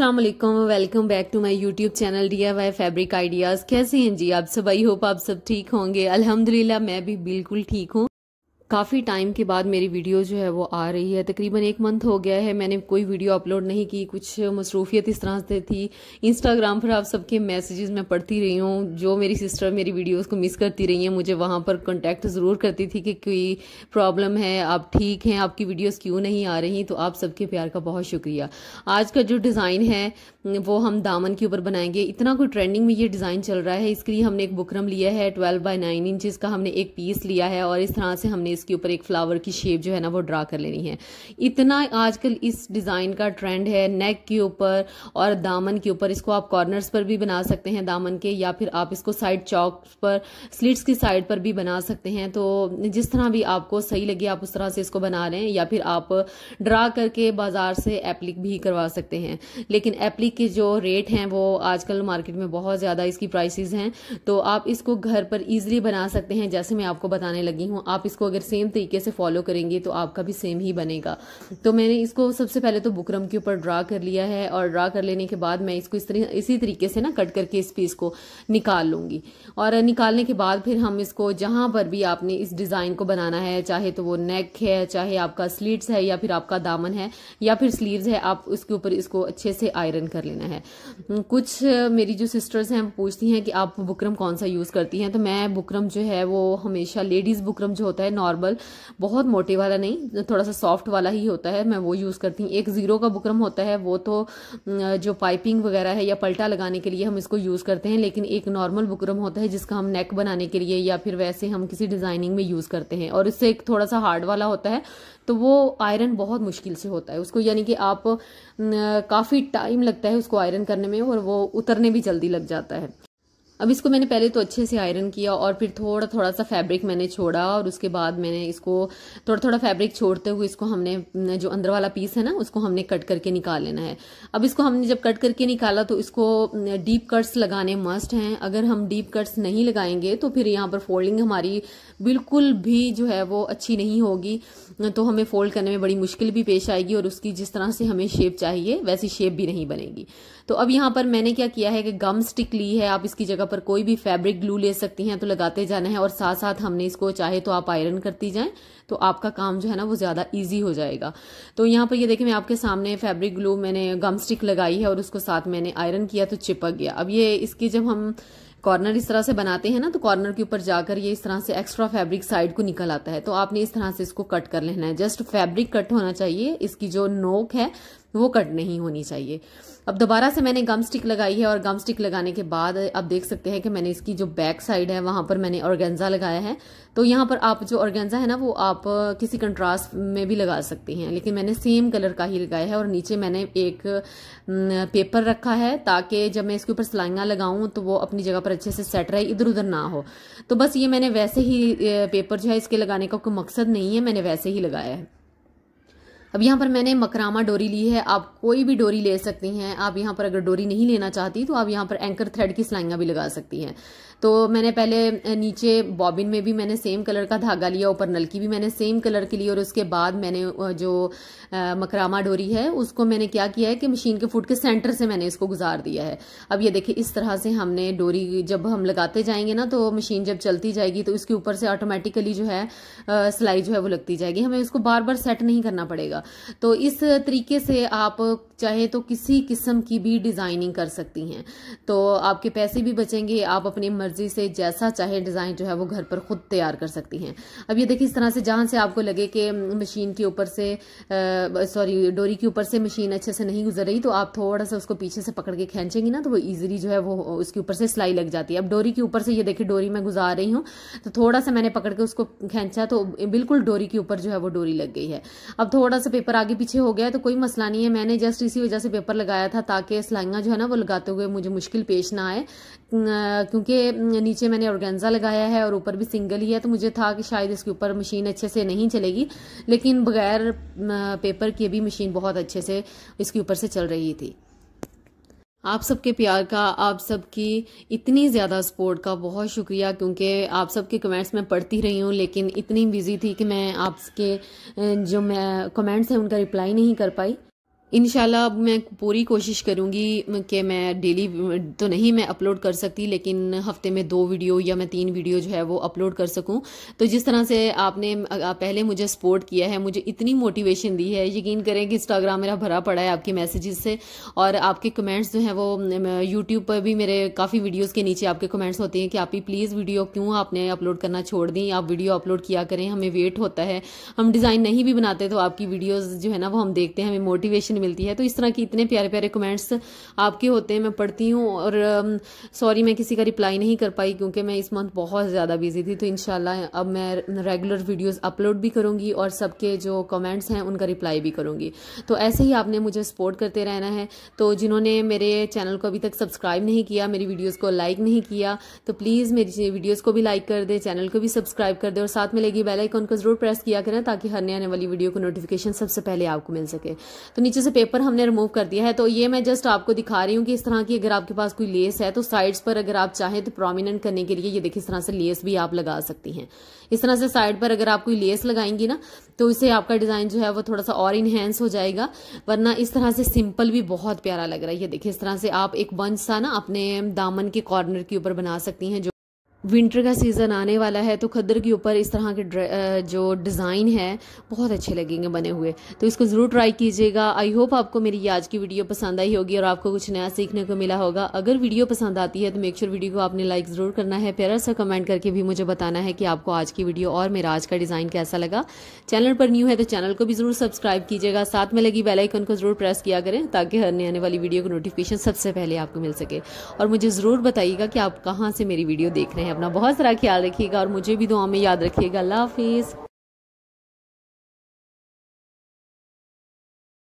अस्सलाम वालेकुम welcome back to my YouTube channel D Y fabric ideas कैसे हैं जी आप सब आई होप आप सब ठीक होंगे अल्हम्दुलिल्लाह मैं भी बिल्कुल ठीक हूँ काफ़ी टाइम के बाद मेरी वीडियो जो है वो आ रही है तकरीबन एक मंथ हो गया है मैंने कोई वीडियो अपलोड नहीं की कुछ मसरूफियत इस तरह से थी इंस्टाग्राम पर आप सबके मैसेजेस मैं पढ़ती रही हूँ जो मेरी सिस्टर मेरी वीडियोस को मिस करती रही हैं मुझे वहाँ पर कांटेक्ट ज़रूर करती थी कि कोई प्रॉब्लम है आप ठीक हैं आपकी वीडियोज़ क्यों नहीं आ रही तो आप सबके प्यार का बहुत शुक्रिया आज का जो डिज़ाइन है वो हम दामन के ऊपर बनाएंगे इतना कोई ट्रेंडिंग में ये डिज़ाइन चल रहा है इसके लिए हमने एक बुकरम लिया है ट्वेल्व बाई नाइन इंचज़ का हमने एक पीस लिया है और इस तरह से हमने इसके ऊपर एक फ्लावर की शेप जो है ना वो ड्रा कर लेनी है इतना आजकल इस डिज़ाइन का ट्रेंड है नेक के ऊपर और दामन के ऊपर इसको आप कॉर्नर्स पर भी बना सकते हैं दामन के या फिर आप इसको साइड चौक पर स्लिट्स की साइड पर भी बना सकते हैं तो जिस तरह भी आपको सही लगे आप उस तरह से इसको बना लें या फिर आप ड्रा करके बाज़ार से एप्लिक भी करवा सकते हैं लेकिन एप्लिक के जो रेट हैं वो आजकल मार्केट में बहुत ज़्यादा इसकी प्राइसेस हैं तो आप इसको घर पर इजीली बना सकते हैं जैसे मैं आपको बताने लगी हूँ आप इसको अगर सेम तरीके से फॉलो करेंगे तो आपका भी सेम ही बनेगा तो मैंने इसको सबसे पहले तो बुकरम के ऊपर ड्रा कर लिया है और ड्रा कर लेने के बाद मैं इसको इस तरह इसी तरीके से ना कट करके इस पीस को निकाल लूँगी और निकालने के बाद फिर हम इसको जहाँ पर भी आपने इस डिज़ाइन को बनाना है चाहे तो वो नेक है चाहे आपका स्लीट्स है या फिर आपका दामन है या फिर स्लीव्स है आप उसके ऊपर इसको अच्छे से आयरन कर लेना है कुछ मेरी जो सिस्टर्स हैं पूछती हैं कि आप बुकरम कौन सा यूज़ करती हैं तो मैं बुकरम जो है वो हमेशा लेडीज़ बुकरम जो होता है नॉर्मल नॉर्मल बहुत मोटे वाला नहीं थोड़ा सा सॉफ्ट वाला ही होता है मैं वो यूज़ करती हूँ एक ज़ीरो का बुकरम होता है वो तो जो पाइपिंग वगैरह है या पलटा लगाने के लिए हम इसको यूज़ करते हैं लेकिन एक नॉर्मल बुकरम होता है जिसका हम नेक बनाने के लिए या फिर वैसे हम किसी डिज़ाइनिंग में यूज़ करते हैं और इससे एक थोड़ा सा हार्ड वाला होता है तो वो आयरन बहुत मुश्किल से होता है उसको यानी कि आप काफ़ी टाइम लगता है उसको आयरन करने में और वो उतरने भी जल्दी लग जाता है अब इसको मैंने पहले तो अच्छे से आयरन किया और फिर थोड़ा थोड़ा सा फैब्रिक मैंने छोड़ा और उसके बाद मैंने इसको थोड़ा थोड़ा फैब्रिक छोड़ते हुए इसको हमने जो अंदर वाला पीस है ना उसको हमने कट करके निकाल लेना है अब इसको हमने जब कट करके निकाला तो इसको डीप कट्स लगाने मस्ट हैं अगर हम डीप कट्स नहीं लगाएंगे तो फिर यहाँ पर फोल्डिंग हमारी बिल्कुल भी जो है वो अच्छी नहीं होगी तो हमें फोल्ड करने में बड़ी मुश्किल भी पेश आएगी और उसकी जिस तरह से हमें शेप चाहिए वैसी शेप भी नहीं बनेगी तो अब यहाँ पर मैंने क्या किया है कि गम स्टिक ली है आप इसकी जगह पर कोई भी फैब्रिक ग्लू ले सकती हैं तो लगाते जाना है और साथ साथ हमने इसको चाहे तो आप आयरन करती जाएं तो आपका काम जो है ना वो ज़्यादा ईजी हो जाएगा तो यहाँ पर ये देखिए मैं आपके सामने फैब्रिक ग्लू मैंने गम स्टिक लगाई है और उसको साथ मैंने आयरन किया तो चिपक गया अब ये इसकी जब हम कॉर्नर इस तरह से बनाते हैं ना तो कॉर्नर के ऊपर जाकर ये इस तरह से एक्स्ट्रा फैब्रिक साइड को निकल आता है तो आपने इस तरह से इसको कट कर लेना है जस्ट फैब्रिक कट होना चाहिए इसकी जो नोक है वो कट नहीं होनी चाहिए अब दोबारा से मैंने गम स्टिक लगाई है और गम स्टिक लगाने के बाद आप देख सकते हैं कि मैंने इसकी जो बैक साइड है वहाँ पर मैंने ऑर्गेंजा लगाया है तो यहाँ पर आप जो ऑर्गेंजा है ना वो आप किसी कंट्रास्ट में भी लगा सकते हैं लेकिन मैंने सेम कलर का ही लगाया है और नीचे मैंने एक पेपर रखा है ताकि जब मैं इसके ऊपर सिलाइया लगाऊं तो वो अपनी जगह पर अच्छे से सेट रहे इधर उधर ना हो तो बस ये मैंने वैसे ही पेपर जो है इसके लगाने का कोई मकसद नहीं है मैंने वैसे ही लगाया है अब यहाँ पर मैंने मकरामा डोरी ली है आप कोई भी डोरी ले सकती हैं आप यहाँ पर अगर डोरी नहीं लेना चाहती तो आप यहाँ पर एंकर थ्रेड की सिलाइयाँ भी लगा सकती हैं तो मैंने पहले नीचे बॉबिन में भी मैंने सेम कलर का धागा लिया ऊपर नलकी भी मैंने सेम कलर की ली और उसके बाद मैंने जो मकरामा डोरी है उसको मैंने क्या किया है कि मशीन के फुट के सेंटर से मैंने इसको गुजार दिया है अब ये देखिए इस तरह से हमने डोरी जब हम लगाते जाएंगे ना तो मशीन जब चलती जाएगी तो उसके ऊपर से ऑटोमेटिकली जो है सिलाई जो है वो लगती जाएगी हमें उसको बार बार सेट नहीं करना पड़ेगा जाएगा तो इस तरीके से आप चाहे तो किसी किस्म की भी डिज़ाइनिंग कर सकती हैं तो आपके पैसे भी बचेंगे आप अपनी मर्ज़ी से जैसा चाहे डिज़ाइन जो है वो घर पर ख़ुद तैयार कर सकती हैं अब ये देखिए इस तरह से जहाँ से आपको लगे कि मशीन के ऊपर से सॉरी डोरी के ऊपर से मशीन अच्छे से नहीं गुजर रही तो आप थोड़ा सा उसको पीछे से पकड़ के खींचेंगी ना तो वो ईजिली जो है वो उसके ऊपर से सिलाई लग जाती है अब डोरी के ऊपर से ये देखिए डोरी मैं गुजार रही हूँ तो थोड़ा सा मैंने पकड़ के उसको खींचा तो बिल्कुल डोरी के ऊपर जो है वो डोरी लग गई है अब थोड़ा सा सा पेपर आगे पीछे हो गया तो कोई मसला नहीं है मैंने जस्ट इसी वजह से पेपर लगाया था ताकि सिलाइयाँ जो है ना वो लगाते हुए मुझे मुश्किल पेश ना आए क्योंकि नीचे मैंने ऑर्गेंजा लगाया है और ऊपर भी सिंगल ही है तो मुझे था कि शायद इसके ऊपर मशीन अच्छे से नहीं चलेगी लेकिन बगैर पेपर की भी मशीन बहुत अच्छे से इसके ऊपर से चल रही थी आप सबके प्यार का आप सबकी इतनी ज़्यादा सपोर्ट का बहुत शुक्रिया क्योंकि आप सबके कमेंट्स मैं पढ़ती रही हूँ लेकिन इतनी बिज़ी थी कि मैं आपके जो मैं कमेंट्स हैं उनका रिप्लाई नहीं कर पाई इन मैं पूरी कोशिश करूँगी कि मैं डेली तो नहीं मैं अपलोड कर सकती लेकिन हफ्ते में दो वीडियो या मैं तीन वीडियो जो है वो अपलोड कर सकूँ तो जिस तरह से आपने पहले मुझे सपोर्ट किया है मुझे इतनी मोटिवेशन दी है यकीन करें कि इंस्टाग्राम मेरा भरा पड़ा है आपके मैसेजेस से और आपके कमेंट्स जो हैं वो यूट्यूब पर भी मेरे काफ़ी वीडियोज़ के नीचे आपके कमेंट्स होते हैं कि आप ही प्लीज़ वीडियो क्यों आपने अपलोड करना छोड़ दी आप वीडियो अपलोड किया करें हमें वेट होता है हम डिज़ाइन नहीं भी बनाते तो आपकी वीडियोज़ जो है ना वो हम देखते हैं हमें मोटिवेशन मिलती है तो इस तरह की इतने प्यारे प्यारे कमेंट्स आपके होते हैं मैं पढ़ती हूँ और सॉरी मैं किसी का रिप्लाई नहीं कर पाई क्योंकि मैं इस मंथ बहुत ज़्यादा बिजी थी तो इन अब मैं रेगुलर वीडियोज़ अपलोड भी करूँगी और सबके जो कमेंट्स हैं उनका रिप्लाई भी करूँगी तो ऐसे ही आपने मुझे सपोर्ट करते रहना है तो जिन्होंने मेरे चैनल को अभी तक सब्सक्राइब नहीं किया मेरी वीडियोज़ को लाइक नहीं किया तो प्लीज़ मेरी वीडियोज़ को भी लाइक कर दे चैनल को भी सब्सक्राइब कर दे और साथ में लगी बेल आइकन को जरूर प्रेस किया करें ताकि हरने आने वाली वीडियो को नोटिफिकेशन सबसे पहले आपको मिल सके तो नीचे से से पेपर हमने रिमूव कर दिया है तो ये मैं जस्ट आपको दिखा रही हूँ कि इस तरह की अगर आपके पास कोई लेस है तो साइड्स पर अगर आप चाहें तो प्रोमिनेंट करने के लिए ये देखिए इस तरह से लेस भी आप लगा सकती हैं इस तरह से साइड पर अगर आप कोई लेस लगाएंगी ना तो इससे आपका डिज़ाइन जो है वो थोड़ा सा और इनहेंस हो जाएगा वरना इस तरह से सिंपल भी बहुत प्यारा लग रहा है ये देखिए इस तरह से आप एक बंच सा ना अपने दामन के कॉर्नर के ऊपर बना सकती हैं जो विंटर का सीज़न आने वाला है तो खद्दर के ऊपर इस तरह के जो डिज़ाइन है बहुत अच्छे लगेंगे बने हुए तो इसको ज़रूर ट्राई कीजिएगा आई होप आपको मेरी आज की वीडियो पसंद आई होगी और आपको कुछ नया सीखने को मिला होगा अगर वीडियो पसंद आती है तो मेक श्योर वीडियो को आपने लाइक ज़रूर करना है प्यारा सा कमेंट करके भी मुझे बताना है कि आपको आज की वीडियो और मेरा आज का डिज़ाइन कैसा लगा चैनल पर न्यू है तो चैनल को भी ज़रूर सब्सक्राइब कीजिएगा साथ में लगी बेलाइकन को ज़रूर प्रेस किया करें ताकि हर नए आने वाली वीडियो को नोटिफिकेशन सबसे पहले आपको मिल सके और मुझे ज़रूर बताइएगा कि आप कहाँ से मेरी वीडियो देख रहे हैं अपना बहुत सारा ख्याल रखिएगा और मुझे भी दुआ में याद रखिएगा अल्लाह हाफिज़